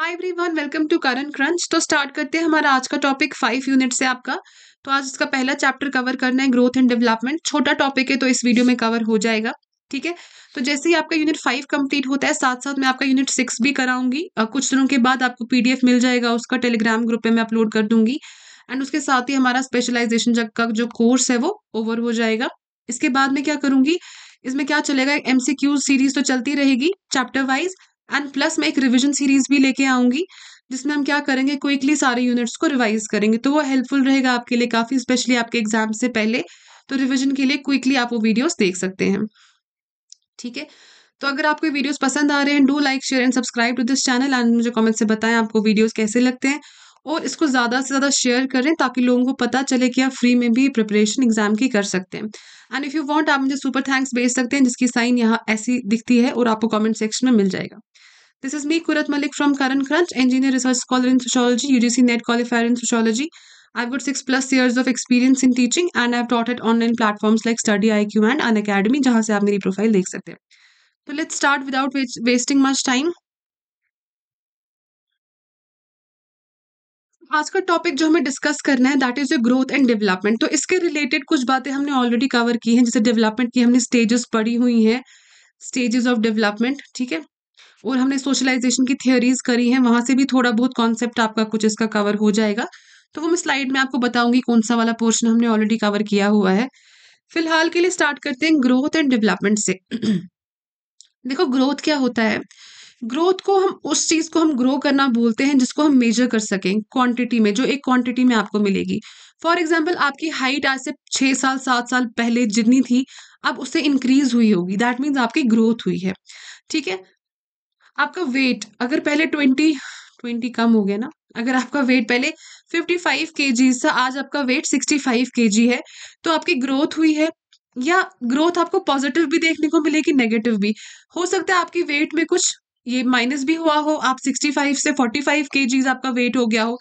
hi everyone welcome to Karan Crunch तो start करते हैं हमारा आज का टॉपिक फाइव यूनिट से आपका तो आज इसका पहला चैप्टर कवर करना है ग्रोथ एंड डेवलपमेंट छोटा टॉपिक है तो इस वीडियो में कवर हो जाएगा ठीक है तो जैसे ही आपका यूनिट फाइव कंप्लीट होता है साथ साथ मैं आपका यूनिट सिक्स भी कराऊंगी कुछ दिनों के बाद आपको पीडीएफ मिल जाएगा उसका टेलीग्राम ग्रुप पे मैं अपलोड कर दूंगी एंड उसके साथ ही हमारा स्पेशलाइजेशन का जो कोर्स है वो ओवर हो जाएगा इसके बाद मैं क्या करूंगी इसमें क्या चलेगा एमसीक्यू सीरीज तो चलती रहेगी चैप्टर वाइज एंड प्लस मैं एक रिविजन सीरीज भी लेके आऊंगी जिसमें हम क्या करेंगे क्विकली सारे यूनिट्स को रिवाइज करेंगे तो वो हेल्पफुल रहेगा आपके लिए काफ़ी स्पेशली आपके एग्जाम से पहले तो रिविजन के लिए क्विकली आप वो वीडियोज देख सकते हैं ठीक है तो अगर आपको वीडियोज वीडियोस पसंद आ रहे हैं do like share and subscribe to this channel and मुझे कमेंट से बताएं आपको वीडियोस कैसे लगते हैं और इसको ज़्यादा से ज़्यादा शेयर करें ताकि लोगों को पता चले कि आप फ्री में भी प्रिपरेशन एग्जाम की कर सकते हैं एंड इफ़ यू वॉन्ट आप मुझे सुपर थैंक्स भेज सकते हैं जिसकी साइन यहाँ ऐसी दिखती है और आपको कॉमेंट सेक्शन में मिल जाएगा this is me Kurat Malik from Karan Crunch engineer research scholar in sociology UGC NET qualifier in sociology I've got six plus years of experience in teaching and I've taught at online platforms like Study IQ and An Academy जहाँ से आप मेरी profile देख सकते हैं तो let's start without wasting much time आज का टॉपिक जो हमें डिस्कस करना है that is growth and development तो इसके रिलेटेड कुछ बातें हमने ऑलरेडी कवर की हैं जैसे डेवलपमेंट की हमने स्टेजेस पढ़ी हुई हैं स्टेजेस ऑफ डेवलपमेंट ठीक है और हमने सोशलाइजेशन की थियोरीज करी हैं वहां से भी थोड़ा बहुत कॉन्सेप्ट आपका कुछ इसका कवर हो जाएगा तो वो मैं स्लाइड में आपको बताऊंगी कौन सा वाला पोर्शन हमने ऑलरेडी कवर किया हुआ है फिलहाल के लिए स्टार्ट करते हैं ग्रोथ एंड डेवलपमेंट से देखो ग्रोथ क्या होता है ग्रोथ को हम उस चीज को हम ग्रो करना बोलते हैं जिसको हम मेजर कर सकें क्वांटिटी में जो एक क्वांटिटी में आपको मिलेगी फॉर एग्जाम्पल आपकी हाइट आज से छः साल सात साल पहले जितनी थी अब उससे इंक्रीज हुई होगी दैट मीन्स आपकी ग्रोथ हुई है ठीक है आपका वेट अगर पहले ट्वेंटी ट्वेंटी कम हो गया ना अगर आपका वेट पहले फिफ्टी फाइव के जी था आज आपका वेट सिक्सटी फाइव के जी है तो आपकी ग्रोथ हुई है या ग्रोथ आपको पॉजिटिव भी देखने को मिलेगी नेगेटिव भी हो सकता है आपकी वेट में कुछ ये माइनस भी हुआ हो आप 65 से 45 फाइव आपका वेट हो गया हो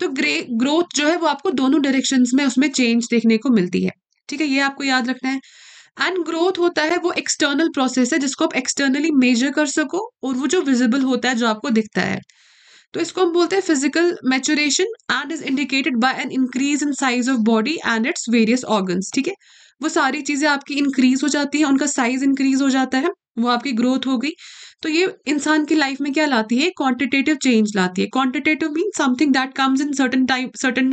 तो ग्रे ग्रोथ जो है वो आपको दोनों डायरेक्शन में उसमें चेंज देखने को मिलती है ठीक है ये आपको याद रखना है एंड ग्रोथ होता है वो एक्सटर्नल प्रोसेस है जिसको आप एक्सटर्नली मेजर कर सको और वो जो विजिबल होता है जो आपको दिखता है तो इसको हम बोलते हैं physical maturation and is indicated by an increase in size of body and its various organs ठीक है वो सारी चीज़ें आपकी इंक्रीज हो जाती है उनका साइज इंक्रीज हो जाता है वो आपकी ग्रोथ हो गई तो ये इंसान की लाइफ में क्या लाती है क्वांटिटेटिव चेंज लाती है quantitative mean something that comes in certain time certain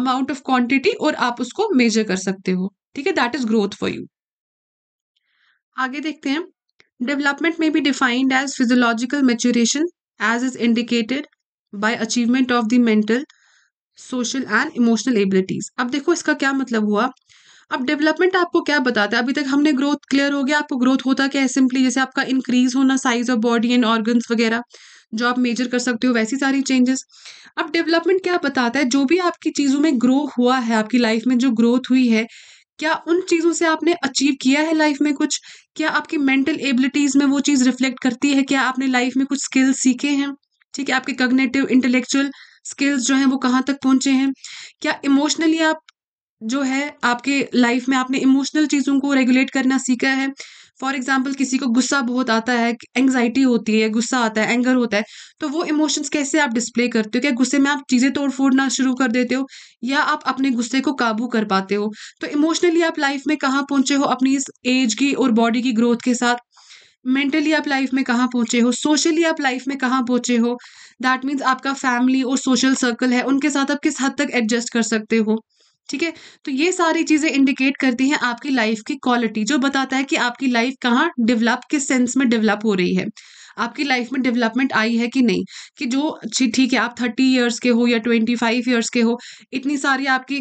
amount of quantity और आप उसको मेजर कर सकते हो ठीक है that is growth for you आगे देखते हैं डेवलपमेंट में be defined as physiological maturation as is indicated by achievement of the mental social and emotional abilities अब देखो इसका क्या मतलब हुआ अब डेवलपमेंट आपको क्या बताता है अभी तक हमने ग्रोथ क्लियर हो गया आपको ग्रोथ होता क्या है सिंपली जैसे आपका इंक्रीज होना size of body and organs वगैरह जो आप मेजर कर सकते हो वैसी सारी चेंजेस अब डेवलपमेंट क्या बताता है जो भी आपकी चीज़ों में ग्रो हुआ है आपकी लाइफ में जो ग्रोथ हुई है क्या उन चीज़ों से आपने अचीव किया है लाइफ में कुछ क्या आपकी मेंटल एबिलिटीज़ में वो चीज़ रिफ्लेक्ट करती है क्या आपने लाइफ में कुछ स्किल्स सीखे हैं ठीक है आपके कग्नेटिव इंटेलेक्चुअल स्किल्स जो हैं वो कहाँ तक पहुँचे हैं क्या इमोशनली आप जो है आपके लाइफ में आपने इमोशनल चीज़ों को रेगुलेट करना सीखा है फॉर एग्जाम्पल किसी को गुस्सा बहुत आता है एंगजाइटी होती है गुस्सा आता है एंगर होता है तो वो इमोशंस कैसे आप डिस्प्ले करते हो क्या गुस्से में आप चीज़ें तोड़ फोड़ना शुरू कर देते हो या आप अपने गुस्से को काबू कर पाते हो तो इमोशनली आप लाइफ में कहाँ पहुँचे हो अपनी इस एज की और बॉडी की ग्रोथ के साथ मेंटली आप लाइफ में कहाँ पहुँचे हो सोशली आप लाइफ में कहाँ पहुँचे हो दैट मीन्स आपका फैमिली और सोशल सर्कल है उनके साथ आप किस हद तक एडजस्ट कर सकते हो ठीक है तो ये सारी चीज़ें इंडिकेट करती हैं आपकी लाइफ की क्वालिटी जो बताता है कि आपकी लाइफ कहाँ डेवलप किस सेंस में डेवलप हो रही है आपकी लाइफ में डेवलपमेंट आई है कि नहीं कि जो ठीक है आप थर्टी ईयर्स के हो या ट्वेंटी फाइव ईयर्स के हो इतनी सारी आपकी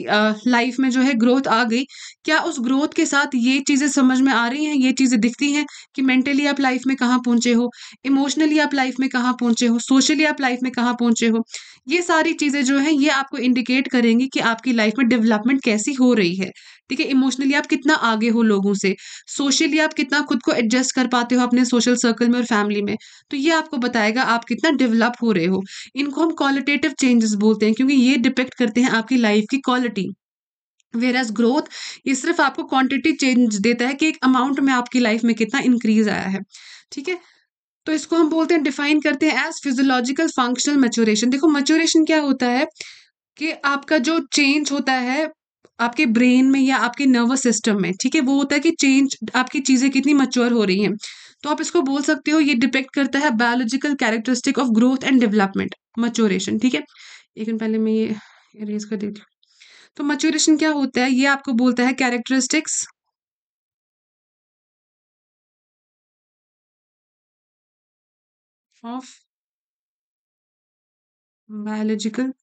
लाइफ में जो है ग्रोथ आ गई क्या उस ग्रोथ के साथ ये चीज़ें समझ में आ रही हैं ये चीज़ें दिखती हैं कि मेंटली आप लाइफ में कहाँ पहुँचे हो इमोशनली आप लाइफ में कहाँ पहुँचे हो सोशली आप लाइफ में कहाँ पहुँचे हो ये सारी चीज़ें जो हैं ये आपको इंडिकेट करेंगी कि आपकी लाइफ में डेवलपमेंट कैसी हो रही है ठीक है इमोशनली आप कितना आगे हो लोगों से सोशली आप कितना खुद को एडजस्ट कर पाते हो अपने सोशल सर्कल में और फैमिली में तो ये आपको बताएगा आप कितना डेवलप हो रहे हो इनको हम क्वालिटेटिव चेंजेस बोलते हैं क्योंकि ये डिपेक्ट करते हैं आपकी लाइफ की क्वालिटी वेर एज ग्रोथ ये सिर्फ आपको क्वांटिटी चेंज देता है कि एक अमाउंट में आपकी लाइफ में कितना इंक्रीज आया है ठीक है तो इसको हम बोलते हैं डिफाइन करते हैं एज फिजोलॉजिकल फंक्शनल मेचोरेशन देखो मेचोरेशन क्या होता है कि आपका जो चेंज होता है आपके ब्रेन में या आपके नर्वस सिस्टम में ठीक है वो होता है कि चेंज आपकी चीज़ें कितनी मच्योर हो रही हैं तो आप इसको बोल सकते हो ये डिपेक्ट करता है biological characteristic of growth and development maturation ठीक है एक दिन पहले मैं ये अरेज कर देती हूँ तो मच्योरेशन क्या होता है ये आपको बोलता है characteristics of biological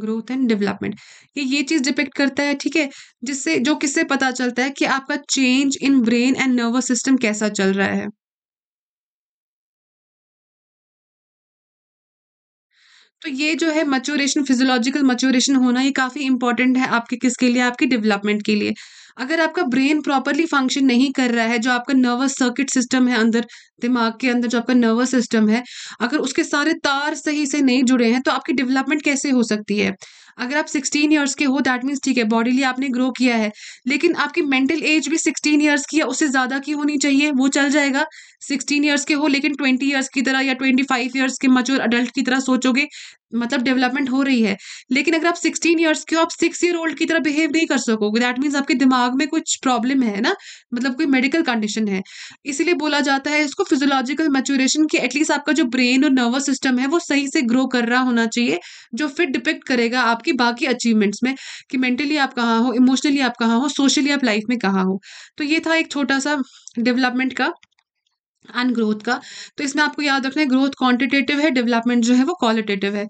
growth and development ये ये चीज डिपेक्ट करता है ठीक है जिससे जो किससे पता चलता है कि आपका change in brain and nervous system कैसा चल रहा है तो ये जो है मच्योरेशन फिजियोलॉजिकल मच्योरेशन होना ये काफ़ी इंपॉर्टेंट है आपके किसके लिए आपके डेवलपमेंट के लिए अगर आपका ब्रेन प्रॉपरली फंक्शन नहीं कर रहा है जो आपका नर्वस सर्किट सिस्टम है अंदर दिमाग के अंदर जो आपका नर्वस सिस्टम है अगर उसके सारे तार सही से नहीं जुड़े हैं तो आपकी डेवलपमेंट कैसे हो सकती है अगर आप सिक्सटीन ईयर्स के हो दैट मीन्स ठीक है बॉडीली आपने ग्रो किया है लेकिन आपकी मेंटल एज भी सिक्सटीन ईयर्स की है उससे ज़्यादा की होनी चाहिए वो चल जाएगा सिक्सटीन ईयर्स के हो लेकिन ट्वेंटी ईयर्स की तरह या ट्वेंटी फाइव ईयर्स के मच्योर अडल्ट की तरह सोचोगे मतलब डेवलपमेंट हो रही है लेकिन अगर आप सिक्सटीन ईयर्स के हो आप सिक्स ईयर ओल्ड की तरह बिहेव नहीं कर सकोगे दैट मीन्स आपके दिमाग में कुछ प्रॉब्लम है ना मतलब कोई मेडिकल कंडीशन है इसीलिए बोला जाता है इसको फिजोलॉजिकल मेच्योरेशन की एटलीस्ट आपका जो ब्रेन और नर्वस सिस्टम है वो सही से ग्रो कर रहा होना चाहिए जो फिर डिपेक्ट करेगा आपकी बाकी अचीवमेंट्स में कि मेंटली आप कहाँ हो इमोशनली आप कहाँ हो सोशली आप लाइफ में कहाँ हो तो ये था एक छोटा सा डेवलपमेंट का एंड ग्रोथ का तो इसमें आपको याद रखना है ग्रोथ क्वांटिटेटिव है डेवलपमेंट जो है वो क्वालिटेटिव है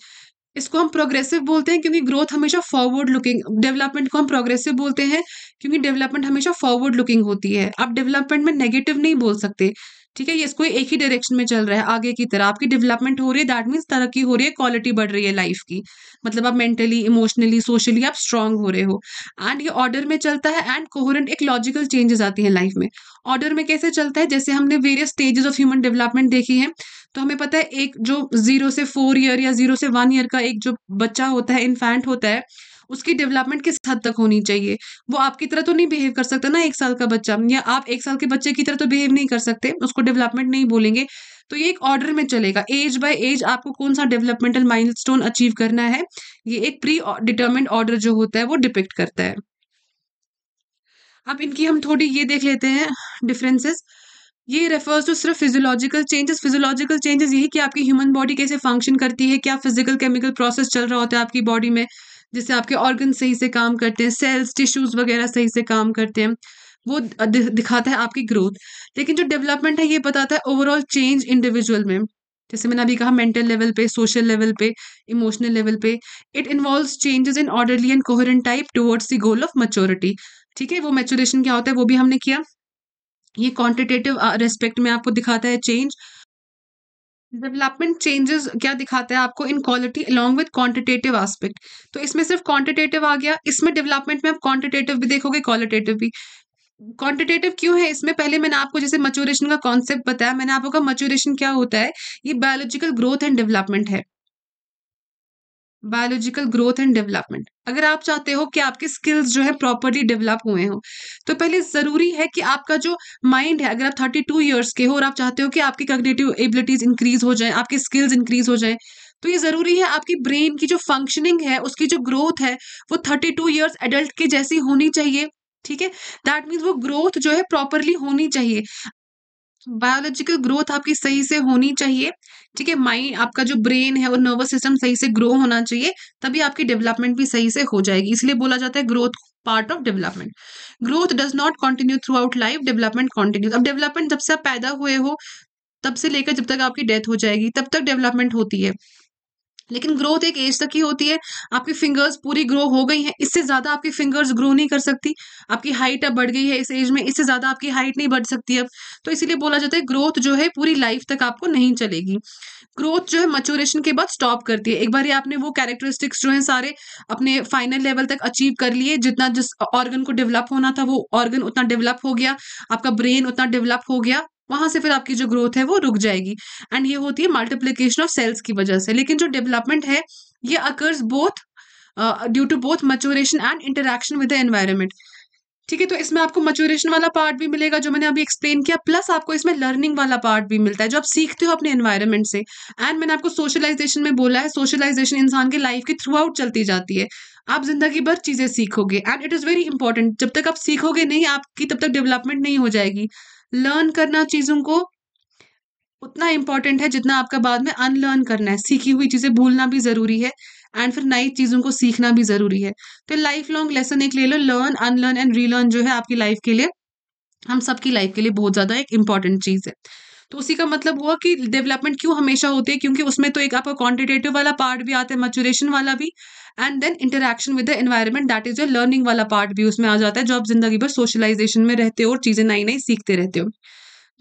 इसको हम प्रोग्रेसिव बोलते हैं क्योंकि ग्रोथ हमेशा फॉरवर्ड लुकिंग डेवलपमेंट को हम प्रोग्रेसिव बोलते हैं क्योंकि डेवलपमेंट हमेशा फॉरवर्ड लुकिंग होती है आप डेवलपमेंट में नेगेटिव नहीं बोल सकते ठीक है ये इसको एक ही डायरेक्शन में चल रहा है आगे की तरह आपकी डेवलपमेंट हो रही है दैट मीन्स तरक्की हो रही है क्वालिटी बढ़ रही है लाइफ की मतलब आप मेंटली इमोशनली सोशली आप स्ट्रांग हो रहे हो एंड ये ऑर्डर में चलता है एंड कोहरेंट एक लॉजिकल चेंजेस आती हैं लाइफ में ऑर्डर में कैसे चलता है जैसे हमने various stages of human development देखी है तो हमें पता है एक जो जीरो से फोर ईयर या जीरो से वन ईयर का एक जो बच्चा होता है इन्फेंट होता है उसकी डेवलपमेंट किस हद तक होनी चाहिए वो आपकी तरह तो नहीं बिहेव कर सकता ना एक साल का बच्चा या आप एक साल के बच्चे की तरह तो बिहेव नहीं कर सकते उसको डेवलपमेंट नहीं बोलेंगे तो ये एक ऑर्डर में चलेगा एज बाय एज आपको कौन सा डेवलपमेंटल माइलस्टोन अचीव करना है ये एक प्री डिटर्मेंट ऑर्डर जो होता है वो डिपेक्ट करता है अब इनकी हम थोड़ी ये देख लेते हैं डिफरेंसेस ये रेफर्स टू सिर्फ फिजियोलॉजिकल चेंजेस फिजियोलॉजिकल चेंजेस यही कि आपकी ह्यूमन बॉडी कैसे फंक्शन करती है क्या फिजिकल केमिकल प्रोसेस चल रहा होता है आपकी बॉडी में जिससे आपके ऑर्गन सही से काम करते हैं सेल्स टिश्यूज़ वगैरह सही से काम करते हैं वो दिखाता है आपकी ग्रोथ लेकिन जो डेवलपमेंट है ये बताता है ओवरऑल चेंज इंडिविजुअल में जैसे मैंने अभी कहा मेंटल लेवल पे सोशल लेवल पे इमोशनल लेवल पे it involve changes in orderly and coherent type towards the goal of maturity ठीक है वो मेच्योरेशन क्या होता है वो भी हमने किया ये क्वांटिटेटिव रेस्पेक्ट में आपको दिखाता है चेंज डेवलपमेंट चेंजेस क्या दिखाता है आपको in quality along with quantitative aspect तो इसमें सिर्फ क्वांटिटेटिव आ गया इसमें डेवलपमेंट में आप क्वांटिटेटिव भी देखोगे क्वालिटेटिव भी क्वांटिटेटिव क्यों है इसमें पहले मैंने आपको जैसे मच्योरेशन का कॉन्सेप्ट बताया मैंने आपको कहा मच्योरेशन क्या होता है ये बायोलॉजिकल ग्रोथ एंड डेवलपमेंट है बायोलॉजिकल ग्रोथ एंड डेवलपमेंट अगर आप चाहते हो कि आपके स्किल्स जो है प्रॉपरली डेवलप हुए हो तो पहले ज़रूरी है कि आपका जो माइंड है अगर आप थर्टी टू ईयर्स के हो और आप चाहते हो कि आपकी कग्नेटिव एबिलिटीज इंक्रीज हो जाए आपके स्किल्स इंक्रीज हो जाए तो ये ज़रूरी है आपकी ब्रेन की जो फंक्शनिंग है उसकी जो ग्रोथ है वो थर्टी टू ईयर्स एडल्ट के जैसी होनी चाहिए ठीक है दैट मीन्स वो ग्रोथ जो है प्रॉपरली होनी चाहिए बायोलॉजिकल ग्रोथ आपकी सही से होनी चाहिए ठीक है माइंड आपका जो ब्रेन है और नर्वस सिस्टम सही से ग्रो होना चाहिए तभी आपकी डेवलपमेंट भी सही से हो जाएगी इसलिए बोला जाता है growth part of development growth does not continue throughout life development continue अब डेवलपमेंट जब से आप पैदा हुए हो तब से लेकर जब तक आपकी डेथ हो जाएगी तब तक डेवलपमेंट होती है लेकिन ग्रोथ एक एज तक ही होती है आपकी फिंगर्स पूरी ग्रो हो गई हैं इससे ज़्यादा आपकी फिंगर्स ग्रो नहीं कर सकती आपकी हाइट अब बढ़ गई है इस एज में इससे ज़्यादा आपकी हाइट नहीं बढ़ सकती अब तो इसीलिए बोला जाता है ग्रोथ जो है पूरी लाइफ तक आपको नहीं चलेगी ग्रोथ जो है मचोरेशन के बाद स्टॉप करती है एक बार ही आपने वो कैरेक्टरिस्टिक्स जो है सारे अपने फाइनल लेवल तक अचीव कर लिए जितना जिस ऑर्गन को डेवलप होना था वो ऑर्गन उतना डेवलप हो गया आपका ब्रेन उतना डेवलप हो गया वहां से फिर आपकी जो ग्रोथ है वो रुक जाएगी एंड ये होती है मल्टीप्लीकेशन ऑफ सेल्स की वजह से लेकिन जो डेवलपमेंट है ये occurs both due to both maturation and interaction with the environment ठीक है तो इसमें आपको मच्योरेशन वाला पार्ट भी मिलेगा जो मैंने अभी एक्सप्लेन किया प्लस आपको इसमें लर्निंग वाला पार्ट भी मिलता है जो आप सीखते हो अपने एनवायरमेंट से एंड मैंने आपको सोशलाइजेशन में बोला है सोशलाइजेशन इंसान के लाइफ के थ्रू आउट चलती जाती है आप जिंदगी भर चीज़ें सीखोगे and it is very important जब तक आप सीखोगे नहीं आपकी तब तक डेवलपमेंट नहीं हो जाएगी लर्न करना चीज़ों को उतना इंपॉर्टेंट है जितना आपका बाद में अनलर्न करना है सीखी हुई चीज़ें भूलना भी ज़रूरी है एंड फिर नई चीज़ों को सीखना भी ज़रूरी है तो लाइफ लॉन्ग लेसन एक ले लो लर्न अनलर्न एंड रीलर्न जो है आपकी लाइफ के लिए हम सबकी लाइफ के लिए बहुत ज़्यादा एक इंपॉर्टेंट चीज़ है तो उसी का मतलब हुआ कि डेवलपमेंट क्यों हमेशा होती है क्योंकि उसमें तो एक आपका क्वांटिटेटिव वाला पार्ट भी आता है मचुरेशन वाला भी and then interaction with the environment that is your learning वाला पार्ट भी उसमें आ जाता है जो आप जिंदगी भर सोशलाइजेशन में रहते हो और चीज़ें नई नई सीखते रहते हो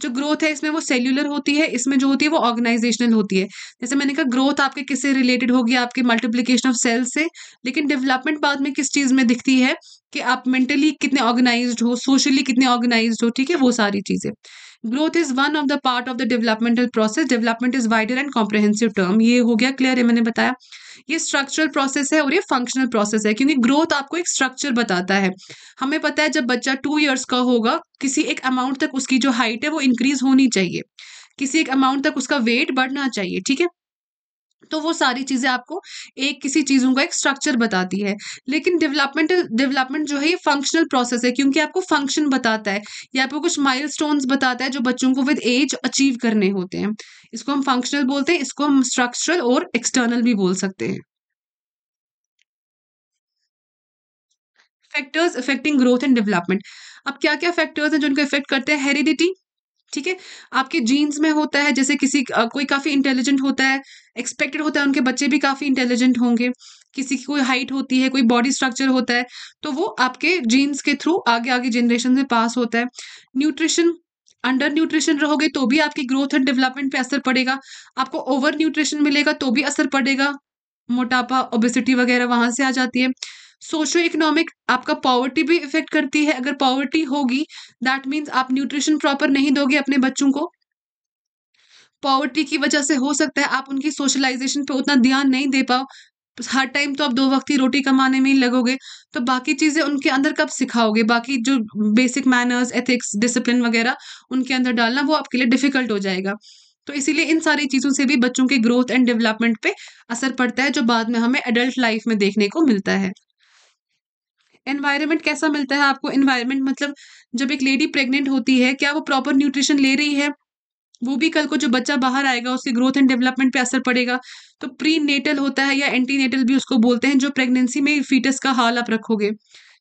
जो ग्रोथ है इसमें वो सेल्यूलर होती है इसमें जो होती है वो ऑर्गेनाइजेशनल होती है जैसे मैंने कहा ग्रोथ आपके किससे रिलेटेड होगी आपके मल्टीप्लीकेशन ऑफ सेल्स से लेकिन डेवलपमेंट बाद में किस चीज़ में दिखती है कि आप मेंटली कितने ऑर्गेनाइज हो सोशली कितने ऑर्गेनाइज हो ठीक है वो सारी चीज़ें growth is one of the part of the developmental process development is wider and comprehensive term ये हो गया क्लियर है मैंने बताया ये स्ट्रक्चरल प्रोसेस है और ये फंक्शनल प्रोसेस है क्योंकि ग्रोथ आपको एक स्ट्रक्चर बताता है हमें पता है जब बच्चा टू ईयर्स का होगा किसी एक अमाउंट तक उसकी जो हाइट है वो इंक्रीज होनी चाहिए किसी एक अमाउंट तक उसका वेट बढ़ना चाहिए ठीक है तो वो सारी चीज़ें आपको एक किसी चीज़ों का एक स्ट्रक्चर बताती है लेकिन डेवलपमेंटल डेवलपमेंट जो है ये फंक्शनल प्रोसेस है क्योंकि आपको फंक्शन बताता है या आपको कुछ माइल बताता है जो बच्चों को विद एज अचीव करने होते हैं इसको हम फंक्शनल बोलते हैं इसको हम स्ट्रक्चरल और एक्सटर्नल भी बोल सकते हैं factors affecting growth and development अब क्या क्या फैक्टर्स हैं जो इनको इफेक्ट करते हैं हेरिडिटी ठीक है आपके जीन्स में होता है जैसे किसी कोई काफ़ी इंटेलिजेंट होता है एक्सपेक्टेड होता है उनके बच्चे भी काफ़ी इंटेलिजेंट होंगे किसी की कोई हाइट होती है कोई बॉडी स्ट्रक्चर होता है तो वो आपके जीन्स के थ्रू आगे आगे जनरेशन में पास होता है न्यूट्रिशन अंडर न्यूट्रिशन रहोगे तो भी आपकी ग्रोथ एंड डेवलपमेंट पे असर पड़ेगा आपको ओवर न्यूट्रिशन मिलेगा तो भी असर पड़ेगा मोटापा ओबेसिटी वगैरह वहाँ से आ जाती है सोशो इकोनॉमिक आपका पॉवर्टी भी इफेक्ट करती है अगर पॉवर्टी होगी दैट मीन्स आप न्यूट्रिशन प्रॉपर नहीं दोगे अपने बच्चों को पॉवर्टी की वजह से हो सकता है आप उनकी सोशलाइजेशन पे उतना ध्यान नहीं दे पाओ हर टाइम तो आप दो वक्त ही रोटी कमाने में ही लगोगे तो बाकी चीज़ें उनके अंदर कब सिखाओगे बाकी जो बेसिक मैनर्स एथिक्स डिसिप्लिन वगैरह उनके अंदर डालना वो आपके लिए डिफिकल्ट हो जाएगा तो इसीलिए इन सारी चीज़ों से भी बच्चों के ग्रोथ एंड डेवलपमेंट पे असर पड़ता है जो बाद में हमें एडल्ट लाइफ में देखने को मिलता है एनवायरनमेंट कैसा मिलता है आपको एनवायरनमेंट मतलब जब एक लेडी प्रेग्नेंट होती है क्या वो प्रॉपर न्यूट्रिशन ले रही है वो भी कल को जो बच्चा बाहर आएगा उसकी ग्रोथ एंड डेवलपमेंट पे असर पड़ेगा तो प्री नेटल होता है या एंटी नेटल भी उसको बोलते हैं जो प्रेगनेंसी में फीटस का हाल आप रखोगे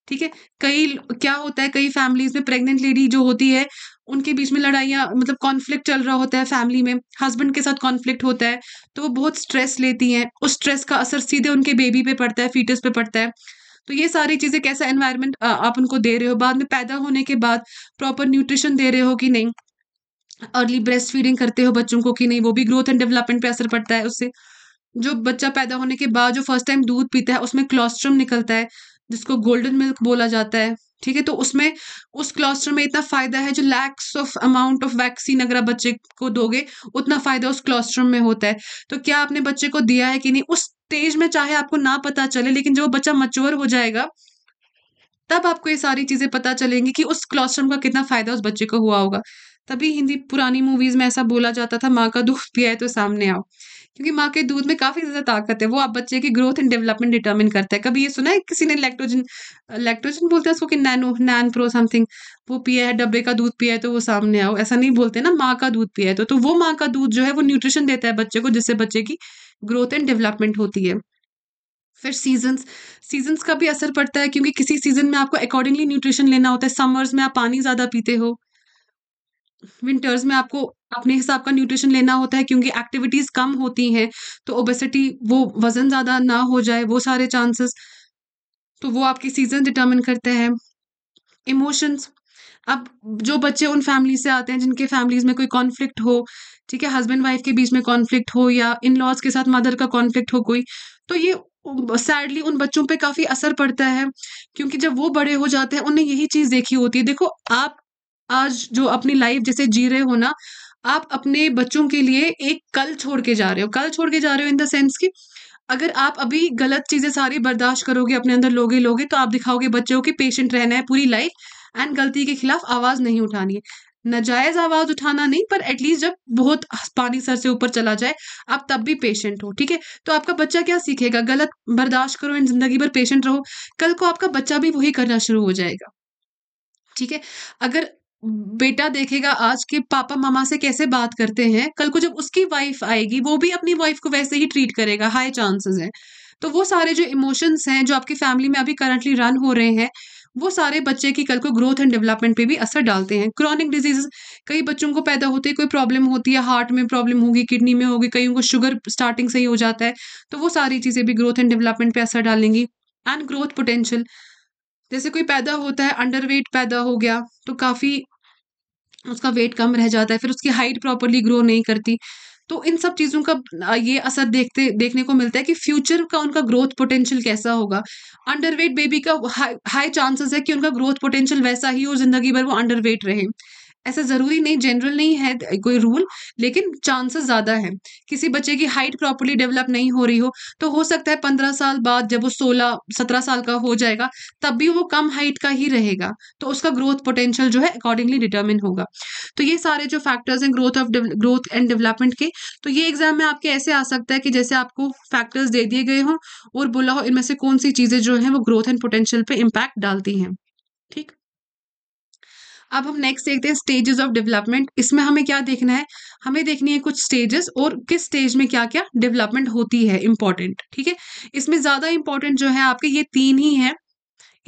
ठीक है कई क्या होता है कई फैमिलीज में प्रेग्नेंट लेडी जो होती है उनके बीच में लड़ाइयाँ मतलब कॉन्फ्लिक्ट चल रहा होता है फैमिली में हस्बैंड के साथ कॉन्फ्लिक्ट होता है तो वो बहुत स्ट्रेस लेती हैं उस स्ट्रेस का असर सीधे उनके बेबी पे पड़ता है फीटस पे पड़ता है तो ये सारी चीज़ें कैसा एनवायरनमेंट आप उनको दे रहे हो बाद में पैदा होने के बाद प्रॉपर न्यूट्रिशन दे रहे हो कि नहीं अर्ली ब्रेस्ट फीडिंग करते हो बच्चों को कि नहीं वो भी ग्रोथ एंड डेवलपमेंट पे असर पड़ता है उससे जो बच्चा पैदा होने के बाद जो फर्स्ट टाइम दूध पीता है उसमें क्लॉस्ट्रम निकलता है जिसको गोल्डन मिल्क बोला जाता है ठीक है तो उसमें उस क्लॉस्ट्रम में इतना फायदा है जो lacks of amount of vaccine अगर आप बच्चे को दोगे उतना फायदा उस क्लॉस्ट्रम में होता है तो क्या आपने बच्चे को दिया है कि नहीं उस स्टेज में चाहे आपको ना पता चले लेकिन जब वो बच्चा मच्योर हो जाएगा तब आपको ये सारी चीज़ें पता चलेंगी कि उस क्लॉस्ट्रम का कितना फ़ायदा उस बच्चे को हुआ होगा तभी हिंदी पुरानी मूवीज़ में ऐसा बोला जाता था माँ का दूध पिया है तो सामने आओ क्योंकि माँ के दूध में काफ़ी ज़्यादा ताकत है वो आप बच्चे की ग्रोथ एंड डेवलपमेंट डिटर्मिन करता है कभी ये सुना है किसी ने लैक्टोजन लैक्टोजन बोलते हैं उसको कि नैनो नैन प्रो समथिंग वो पिया है डब्बे का दूध पिया है तो वो सामने आओ ऐसा नहीं बोलते ना माँ का दूध पिया है तो, तो वो माँ का दूध जो है वो न्यूट्रिशन देता है बच्चे को जिससे बच्चे की ग्रोथ एंड डेवलपमेंट होती है फिर सीजन्स सीजन्स का भी असर पड़ता है क्योंकि किसी सीजन में आपको अकॉर्डिंगली न्यूट्रिशन लेना होता है समर्स में आप पानी ज़्यादा पीते हो विंटर्स में आपको अपने हिसाब का न्यूट्रिशन लेना होता है क्योंकि एक्टिविटीज़ कम होती हैं तो ओबेसिटी वो वज़न ज़्यादा ना हो जाए वो सारे चांसेस तो वो आपकी सीज़न डिटर्मिन करते हैं इमोशंस अब जो बच्चे उन फैमिली से आते हैं जिनके फैमिलीज में कोई कॉन्फ्लिक्ट हो ठीक है हस्बैंड वाइफ के बीच में कॉन्फ्लिक्ट हो या इन लॉज के साथ मदर का कॉन्फ्लिक्ट हो कोई तो ये सैडली उन बच्चों पे काफ़ी असर पड़ता है क्योंकि जब वो बड़े हो जाते हैं उन्हें यही चीज़ देखी होती है देखो आप आज जो अपनी लाइफ जैसे जी रहे हो ना आप अपने बच्चों के लिए एक कल छोड़ के जा रहे हो कल छोड़ के जा रहे हो इन द सेंस कि अगर आप अभी गलत चीज़ें सारी बर्दाश्त करोगे अपने अंदर लोगे लोगे तो आप दिखाओगे बच्चों के पेशेंट रहना है पूरी लाइफ एंड गलती के खिलाफ आवाज़ नहीं उठानी है नाजायज आवाज उठाना नहीं पर एटलीस्ट जब बहुत पानी सर से ऊपर चला जाए आप तब भी पेशेंट हो ठीक है तो आपका बच्चा क्या सीखेगा गलत बर्दाश्त करो एंड जिंदगी भर पेशेंट रहो कल को आपका बच्चा भी वही करना शुरू हो जाएगा ठीक है अगर बेटा देखेगा आज के पापा मामा से कैसे बात करते हैं कल को जब उसकी वाइफ आएगी वो भी अपनी वाइफ को वैसे ही ट्रीट करेगा हाई चांसेस हैं तो वो सारे जो इमोशंस हैं जो आपकी फैमिली में अभी करंटली रन हो रहे हैं वो सारे बच्चे की कल को ग्रोथ एंड डेवलपमेंट पे भी असर डालते हैं क्रॉनिक डिजीज कई बच्चों को पैदा होते कोई प्रॉब्लम होती है हार्ट में प्रॉब्लम होगी किडनी में होगी कईयों को शुगर स्टार्टिंग से ही हो जाता है तो वो सारी चीज़ें भी ग्रोथ एंड डेवलपमेंट पर असर डालेंगी एंड ग्रोथ पोटेंशियल जैसे कोई पैदा होता है अंडर वेट पैदा हो गया तो काफ़ी उसका वेट कम रह जाता है फिर उसकी हाइट प्रॉपरली ग्रो नहीं करती तो इन सब चीज़ों का ये असर देखते देखने को मिलता है कि फ्यूचर का उनका ग्रोथ पोटेंशियल कैसा होगा अंडरवेट बेबी का हाई चांसेस है कि उनका ग्रोथ पोटेंशियल वैसा ही और ज़िंदगी भर वो अंडरवेट रहे ऐसा ज़रूरी नहीं जनरल नहीं है कोई रूल लेकिन चांसेस ज़्यादा है किसी बच्चे की हाइट प्रॉपरली डेवलप नहीं हो रही हो तो हो सकता है पंद्रह साल बाद जब वो सोलह सत्रह साल का हो जाएगा तब भी वो कम हाइट का ही रहेगा तो उसका ग्रोथ पोटेंशियल जो है अकॉर्डिंगली डिटर्मिन होगा तो ये सारे जो फैक्टर्स हैं growth of growth and development के तो ये एग्जाम में आपके ऐसे आ सकता है कि जैसे आपको फैक्टर्स दे दिए गए हों और बोला हो इनमें से कौन सी चीज़ें जो हैं वो ग्रोथ एंड पोटेंशियल पर इम्पैक्ट डालती हैं ठीक अब हम नेक्स्ट देखते हैं स्टेजेस ऑफ डेवलपमेंट इसमें हमें क्या देखना है हमें देखनी है कुछ स्टेजेस और किस स्टेज में क्या क्या डेवलपमेंट होती है इंपॉर्टेंट ठीक है इसमें ज़्यादा इंपॉर्टेंट जो है आपके ये तीन ही है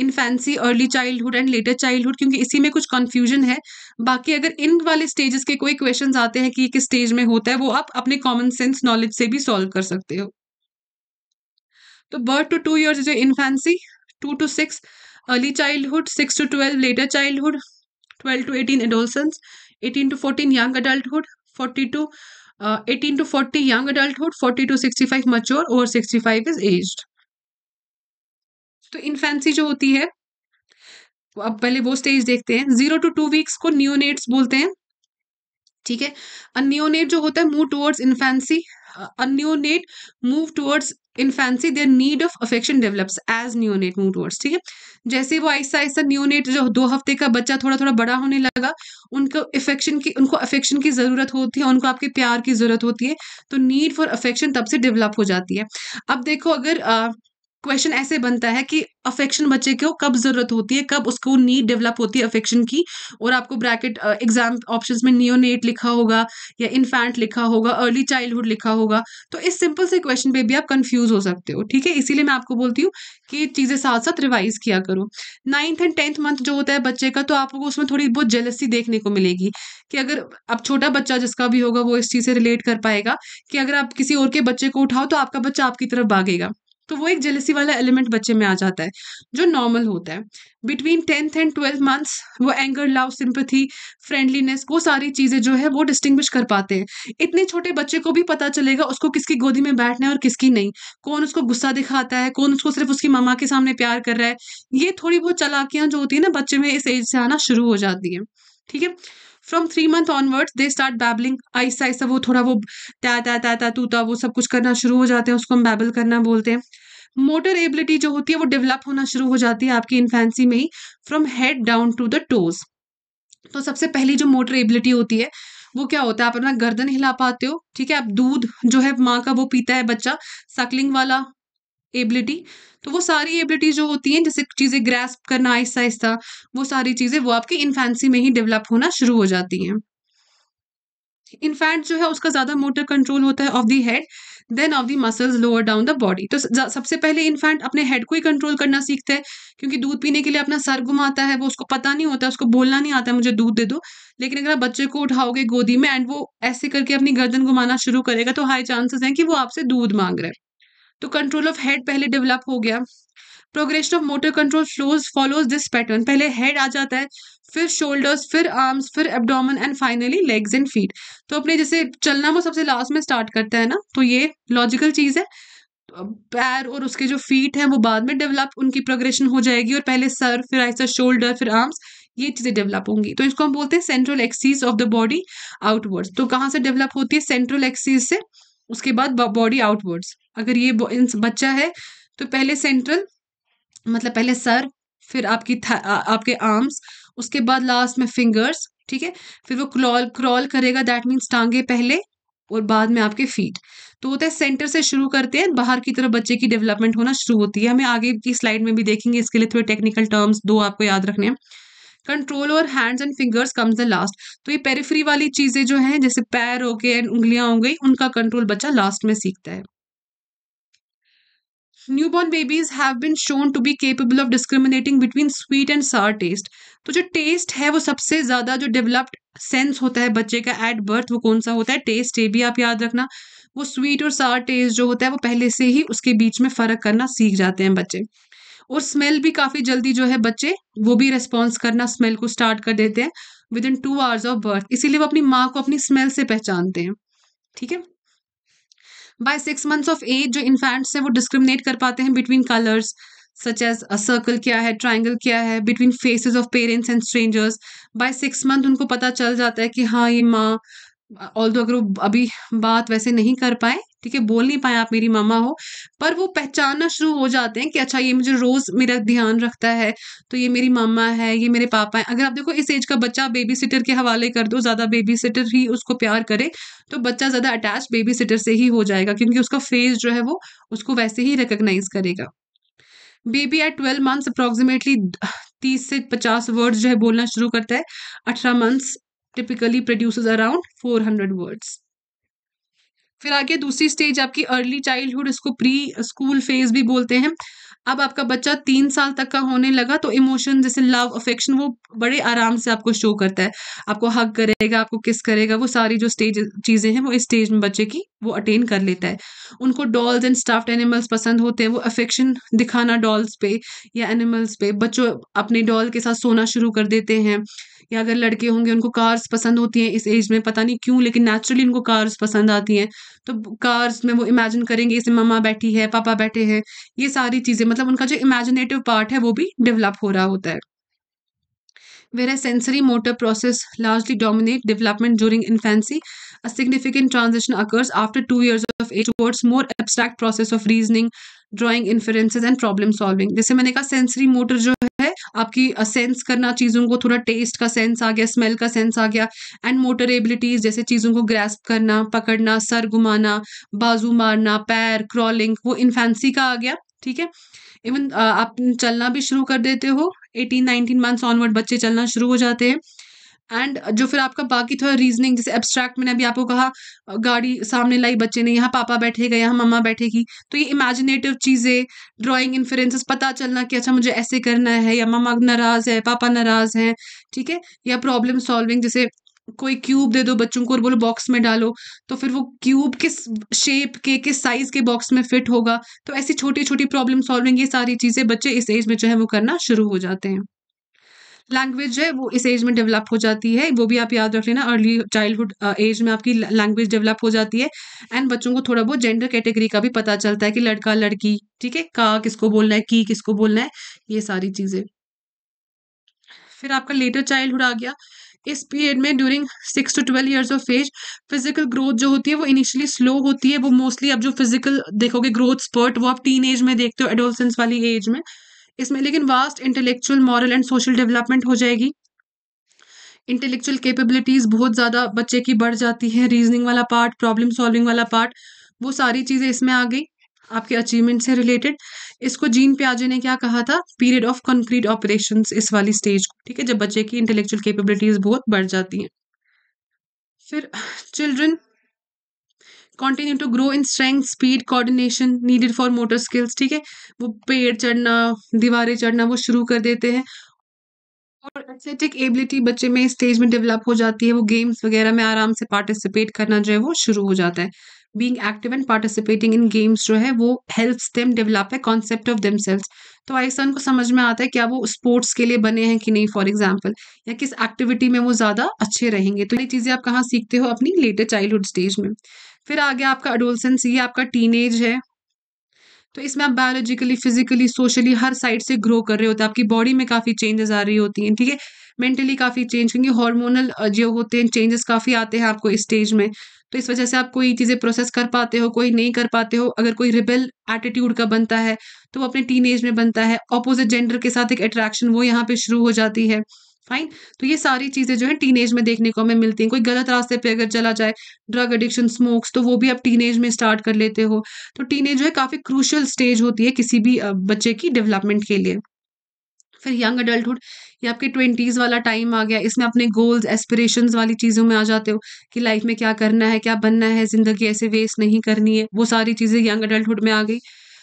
infancy early childhood and later childhood क्योंकि इसी में कुछ कन्फ्यूजन है बाकी अगर इन वाले स्टेजेस के कोई क्वेश्चन आते हैं कि किस स्टेज में होता है वो आप अपने कॉमन सेंस नॉलेज से भी सॉल्व कर सकते हो तो birth to two years in infancy two to six early childhood six to twelve later childhood 12 to 18 adolescence 18 to 14 young adulthood 42 uh, 18 to 40 young adulthood 40 to 65 mature over 65 is aged तो infancy जो होती है अब पहले वो stage देखते हैं zero to two weeks को न्यूनेट्स बोलते हैं ठीक है अ जो होता है move towards infancy uh move towards infancy their need of affection develops as neonate move towards ठीक है जैसे वो ऐसा ऐसा न्यूनेट जो दो हफ्ते का बच्चा थोड़ा थोड़ा बड़ा होने लगा उनको अफेक्शन की उनको अफेक्शन की ज़रूरत होती है उनको आपके प्यार की ज़रूरत होती है तो नीड फॉर अफेक्शन तब से डेवलप हो जाती है अब देखो अगर क्वेश्चन ऐसे बनता है कि अफेक्शन बच्चे को कब जरूरत होती है कब उसको नीड डेवलप होती है अफेक्शन की और आपको ब्रैकेट एग्जाम ऑप्शन में नियोनेट लिखा होगा या इन्फैंट लिखा होगा अर्ली चाइल्डहुड लिखा होगा तो इस सिंपल से क्वेश्चन पे भी आप कंफ्यूज हो सकते हो ठीक है इसीलिए मैं आपको बोलती हूँ कि चीज़ें साथ साथ रिवाइज किया करो नाइन्थ एंड टेंथ मंथ जो होता है बच्चे का तो आपको उसमें थोड़ी बहुत जेलसी देखने को मिलेगी कि अगर अब छोटा बच्चा जिसका भी होगा वो इस चीज़ से रिलेट कर पाएगा कि अगर आप किसी और के बच्चे को उठाओ तो आपका बच्चा आपकी तरफ भागेगा तो वो एक जेलसी वाला एलिमेंट बच्चे में आ जाता है जो नॉर्मल होता है between tenth and twelfth months वो एंगर लव सिंपथी फ्रेंडलीनेस वो सारी चीज़ें जो है वो डिस्टिंग्विश कर पाते हैं इतने छोटे बच्चे को भी पता चलेगा उसको किसकी गोदी में बैठना है और किसकी नहीं कौन उसको गुस्सा दिखाता है कौन उसको सिर्फ उसकी मामा के सामने प्यार कर रहा है ये थोड़ी बहुत चलाकियाँ जो होती है ना बच्चे में इस एज से आना शुरू हो जाती है ठीक है from three month onwards they start babbling आहिस्ता आहिस्ता वो थोड़ा वो त्या त्या त्या त्या तूता वो सब कुछ करना शुरू हो जाते हैं उसको हम बैबल करना बोलते हैं मोटर एबिलिटी जो होती है वो डेवलप होना शुरू हो जाती है आपकी इन्फेंसी में ही from head down to the toes तो सबसे पहली जो मोटर एबिलिटी होती है वो क्या होता है आप अपना गर्दन हिला पाते हो ठीक है आप दूध जो है माँ का वो पीता है बच्चा सकलिंग वाला एबिलिटी तो वो सारी एबिलिटी जो होती हैं जैसे चीज़ें ग्रेस्प करना आहिस्ता आहिस्ता वो सारी चीज़ें वो आपकी इन्फेंसी में ही डेवलप होना शुरू हो जाती हैं इनफैक्ट जो है उसका ज़्यादा मोटर कंट्रोल होता है of the head then of the muscles lower down the body तो सबसे पहले इनफैक्ट अपने हेड को ही कंट्रोल करना सीखते हैं क्योंकि दूध पीने के लिए अपना सर घुमाता है वो उसको पता नहीं होता उसको बोलना नहीं आता है मुझे दूध दे दो लेकिन अगर आप बच्चे को उठाओगे गोदी में एंड वो ऐसे करके अपनी गर्दन घुमाना शुरू करेगा तो हाई चांसेस हैं कि वो आपसे दूध मांग रहे हैं तो कंट्रोल ऑफ हेड पहले डेवलप हो गया progression of motor control flows follows this pattern पहले हेड आ जाता है फिर शोल्डर्स फिर आर्म्स फिर abdomen and finally legs and feet तो अपने जैसे चलना वो सबसे लास्ट में स्टार्ट करता है ना तो ये लॉजिकल चीज़ है पैर और उसके जो फीट हैं वो बाद में डेवलप उनकी प्रोग्रेशन हो जाएगी और पहले सर फिर ऐसा शोल्डर फिर आर्म्स ये चीज़ें डेवलप होंगी तो इसको हम बोलते हैं central axis of the body outwards तो कहाँ से डेवलप होती है सेंट्रल एक्सीज से उसके बाद बॉडी आउटवर्ड्स अगर ये बच्चा है तो पहले सेंट्रल मतलब पहले सर फिर आपकी आपके आर्म्स उसके बाद लास्ट में फिंगर्स ठीक है फिर वो क्रॉल क्रॉल करेगा दैट मीन्स टांगे पहले और बाद में आपके फीट तो होता तो है सेंटर से शुरू करते हैं बाहर की तरफ बच्चे की डेवलपमेंट होना शुरू होती है हमें आगे की स्लाइड में भी देखेंगे इसके लिए थोड़े टेक्निकल टर्म्स दो आपको याद रखने हैं कंट्रोल और hands and fingers comes the last तो ये पेरिफ्री वाली चीज़ें जो हैं जैसे पैर हो गए एंड उंगलियां हो गई उनका कंट्रोल बच्चा लास्ट में सीखता है newborn babies have been shown to be capable of discriminating between sweet and sour taste तो जो टेस्ट है वो सबसे ज़्यादा जो डेवलप्ड सेंस होता है बच्चे का एट बर्थ वो कौन सा होता है टेस्ट ये भी आप याद रखना वो स्वीट और सार टेस्ट जो होता है वो पहले से ही उसके बीच में फ़र्क करना सीख जाते हैं बच्चे और स्मेल भी काफ़ी जल्दी जो है बच्चे वो भी रिस्पॉन्स करना स्मेल को स्टार्ट कर देते हैं within two hours of birth इसीलिए वो अपनी माँ को अपनी स्मेल से पहचानते हैं ठीक है by six months of age जो इन्फेंट्स हैं वो डिस्क्रिमिनेट कर पाते हैं between colours such as a circle क्या है ट्राइंगल क्या है between faces of parents and strangers by six month उनको पता चल जाता है कि हाँ ये माँ ऑल अगर वो अभी बात वैसे नहीं कर पाए ठीक है बोल नहीं पाए आप मेरी मामा हो पर वो पहचानना शुरू हो जाते हैं कि अच्छा ये मुझे रोज मेरा ध्यान रखता है तो ये मेरी मामा है ये मेरे पापा है अगर आप देखो इस एज का बच्चा बेबी सिटर के हवाले कर दो ज्यादा बेबी सिटर ही उसको प्यार करे तो बच्चा ज्यादा अटैच बेबी सिटर से ही हो जाएगा क्योंकि उसका फेस जो है वो उसको वैसे ही रिकोगनाइज करेगा baby at twelve months approximately तीस से पचास वर्ड्स जो है बोलना शुरू करता है अठारह months typically produce around four hundred words फिर आगे दूसरी स्टेज आपकी अर्ली चाइल्डहुड इसको प्री स्कूल फेज भी बोलते हैं अब आपका बच्चा तीन साल तक का होने लगा तो इमोशन जैसे लव अफेक्शन वो बड़े आराम से आपको शो करता है आपको हक करेगा आपको किस करेगा वो सारी जो स्टेज चीज़ें हैं वो इस स्टेज में बच्चे की वो अटेन कर लेता है उनको डॉल्स एंड स्टाफ्ड एनिमल्स पसंद होते हैं वो अफेक्शन दिखाना डॉल्स पे या एनिमल्स पे बच्चों अपने डॉल के साथ सोना शुरू कर देते हैं या अगर लड़के होंगे उनको कार्स पसंद होती हैं इस एज में पता नहीं क्यों लेकिन नेचुरली उनको कार्स पसंद आती हैं तो कार्स में वो इमेजिन करेंगे इसमें ममा बैठी है पापा बैठे हैं ये सारी चीज़ें मतलब उनका जो इमेजिनेटिव पार्ट है वो भी डेवलप हो रहा होता है whereas sensory motor process largely dominate development during infancy uh significant transition occurs after two years age towards more abstract process of reasoning drawing inferences and problem solving जैसे मैंने कहा सेंसरी मोटर जो है आपकी सेंस करना चीज़ों को थोड़ा टेस्ट का सेंस आ गया स्मेल का सेंस आ गया एंड मोटर एबिलिटीज जैसे चीज़ों को ग्रेस्प करना पकड़ना सर घुमाना बाजू मारना पैर क्रॉलिंग वो इन्फेंसी का आ गया ठीक है इवन आप चलना भी शुरू कर देते हो एटीन नाइनटीन मंथ्स ऑनवर्ड बच्चे चलना शुरू हो जाते हैं एंड uh, जो फिर आपका बाकी थोड़ा रीजनिंग जैसे एब्स्ट्रैक्ट मैंने अभी आपको कहा गाड़ी सामने लाई बच्चे ने यहाँ पापा बैठेगा यहाँ मम्मा बैठेगी तो ये इमेजिनेटिव चीज़ें ड्राइंग इन्फ्रेंसेस पता चलना कि अच्छा मुझे ऐसे करना है या मम्मा नाराज़ है पापा नाराज़ हैं ठीक है या प्रॉब्लम सॉल्विंग जैसे कोई क्यूब दे दो बच्चों को और बोलो बॉक्स में डालो तो फिर वो क्यूब किस शेप के किस साइज के बॉक्स में फिट होगा तो ऐसी छोटी छोटी प्रॉब्लम सॉल्विंग ये सारी चीज़ें बच्चे इस एज में जो है वो करना शुरू हो जाते हैं लैंग्वेज है वो इस एज में डेवलप हो जाती है वो भी आप याद रख लेना अर्ली चाइल्डहुड एज में आपकी लैंग्वेज डेवलप हो जाती है एंड बच्चों को थोड़ा बहुत जेंडर कैटेगरी का भी पता चलता है कि लड़का लड़की ठीक है का किसको बोलना है की किसको बोलना है ये सारी चीज़ें फिर आपका लेटर चाइल्डहुड आ गया इस पीरियड में during six to twelve years of age physical growth जो होती है वो इनिशियली स्लो होती है वो मोस्टली आप जो फिजिकल देखोगे ग्रोथ स्पर्ट वो आप टीन एज में देखते हो एडोलसेंस वाली एज में इसमें लेकिन vast intellectual moral and social development हो जाएगी इंटेलेक्चुअल कैपेबिलिटीज़ बहुत ज़्यादा बच्चे की बढ़ जाती है रीजनिंग वाला पार्ट प्रॉब्लम सॉल्विंग वाला पार्ट वो सारी चीज़ें इसमें आ गई आपके अचीवमेंट से रिलेटेड इसको जीन प्याजे ने क्या कहा था पीरियड ऑफ कंक्रीट ऑपरेशन इस वाली स्टेज को ठीक है जब बच्चे की इंटेलेक्चुअल कैपेबिलिटीज़ बहुत बढ़ जाती हैं फिर children continue to grow in strength speed coordination needed for motor skills ठीक है वो पेड़ चढ़ना दीवारें चढ़ना वो शुरू कर देते हैं और एथलेटिक एबिलिटी बच्चे में स्टेज में डेवलप हो जाती है वो गेम्स वगैरह में आराम से पार्टिसिपेट करना जो है वो शुरू हो जाता है being active and participating in games जो है वो हेल्प्स देम डेवलप है कॉन्सेप्ट ऑफ देम सेल्स तो ऐसा उनको समझ में आता है क्या वो स्पोर्ट्स के लिए बने हैं कि नहीं फॉर एग्जाम्पल या किस एक्टिविटी में वो ज़्यादा अच्छे रहेंगे तो ये चीज़ें आप कहाँ सीखते हो अपनी लेटर चाइल्ड हुड स्टेज में फिर आ गया आपका अडोलसेंस ये आपका टीन है तो इसमें आप बायोलॉजिकली फिजिकली सोशली हर साइड से ग्रो कर रहे होते हैं आपकी बॉडी में काफ़ी चेंजेस आ रही होती हैं ठीक है मेंटली काफ़ी चेंज क्योंकि हार्मोनल जो होते हैं चेंजेस काफ़ी आते हैं आपको इस स्टेज में तो इस वजह से आप कोई चीज़ें प्रोसेस कर पाते हो कोई नहीं कर पाते हो अगर कोई रिबेल एटीट्यूड का बनता है तो वो अपने टीन में बनता है अपोजिट जेंडर के साथ एक अट्रैक्शन वो यहाँ पे शुरू हो जाती है फाइन तो ये सारी चीज़ें जो है टीनेज में देखने को हमें मिलती हैं कोई गलत रास्ते पे अगर चला जाए ड्रग एडिक्शन स्मोक्स तो वो भी आप टीनेज में स्टार्ट कर लेते हो तो टीनेज जो है काफ़ी क्रूशल स्टेज होती है किसी भी बच्चे की डेवलपमेंट के लिए फिर यंग अडल्टहुड ये आपके ट्वेंटीज़ वाला टाइम आ गया इसमें अपने गोल्स एस्पिरेशन वाली चीज़ों में आ जाते हो कि लाइफ में क्या करना है क्या बनना है ज़िंदगी ऐसे वेस्ट नहीं करनी है वो सारी चीज़ें यंग अडल्टहुड में आ गई